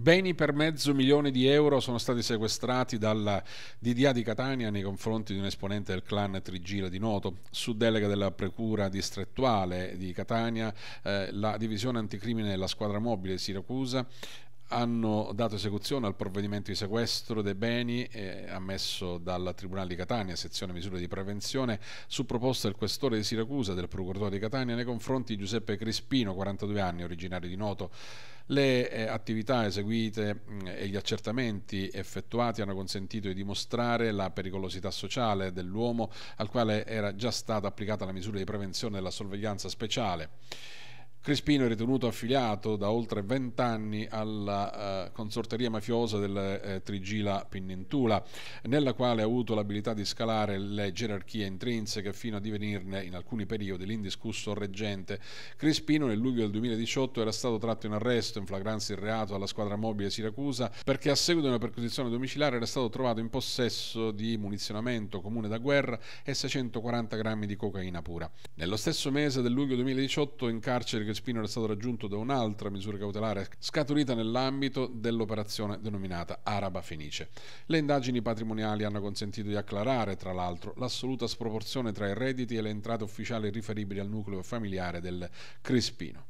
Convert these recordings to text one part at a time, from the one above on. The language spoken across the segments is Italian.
Beni per mezzo milione di euro sono stati sequestrati dalla DDA di Catania nei confronti di un esponente del clan Trigira di Noto. Su delega della Precura distrettuale di Catania, eh, la divisione anticrimine della squadra mobile Siracusa hanno dato esecuzione al provvedimento di sequestro dei beni eh, ammesso dal Tribunale di Catania, sezione misure di prevenzione, su proposta del questore di Siracusa e del procuratore di Catania nei confronti di Giuseppe Crispino, 42 anni, originario di Noto. Le eh, attività eseguite mh, mm, e gli accertamenti effettuati hanno consentito di dimostrare la pericolosità sociale dell'uomo al quale era già stata applicata la misura di prevenzione della sorveglianza speciale. Crispino è ritenuto affiliato da oltre 20 anni alla eh, consorteria mafiosa del eh, Trigila Pinnentula, nella quale ha avuto l'abilità di scalare le gerarchie intrinseche fino a divenirne in alcuni periodi l'indiscusso reggente. Crispino nel luglio del 2018 era stato tratto in arresto in flagranza di reato alla squadra mobile Siracusa perché a seguito di una perquisizione domiciliare era stato trovato in possesso di munizionamento comune da guerra e 640 grammi di cocaina pura. Nello stesso mese del luglio 2018 in carcere che Spino era stato raggiunto da un'altra misura cautelare scaturita nell'ambito dell'operazione denominata Araba Fenice. Le indagini patrimoniali hanno consentito di acclarare, tra l'altro, l'assoluta sproporzione tra i redditi e le entrate ufficiali riferibili al nucleo familiare del Crispino.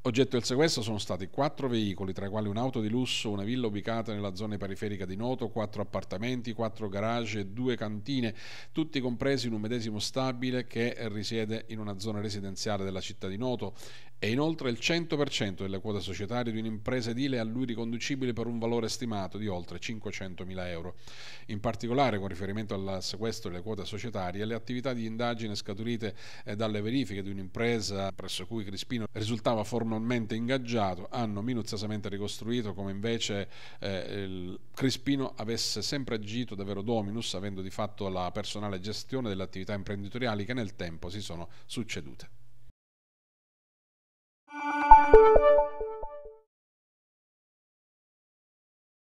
Oggetto del sequestro sono stati quattro veicoli, tra i quali un'auto di lusso, una villa ubicata nella zona periferica di Noto, quattro appartamenti, quattro garage e due cantine, tutti compresi in un medesimo stabile che risiede in una zona residenziale della città di Noto e inoltre il 100% delle quote societarie di un'impresa edile a lui riconducibile per un valore stimato di oltre 500.000 euro. In particolare, con riferimento al sequestro delle quote societarie, le attività di indagine scaturite eh, dalle verifiche di un'impresa presso cui Crispino risultava formalmente ingaggiato hanno minuziosamente ricostruito come invece eh, Crispino avesse sempre agito da vero dominus, avendo di fatto la personale gestione delle attività imprenditoriali che nel tempo si sono succedute. Thank you.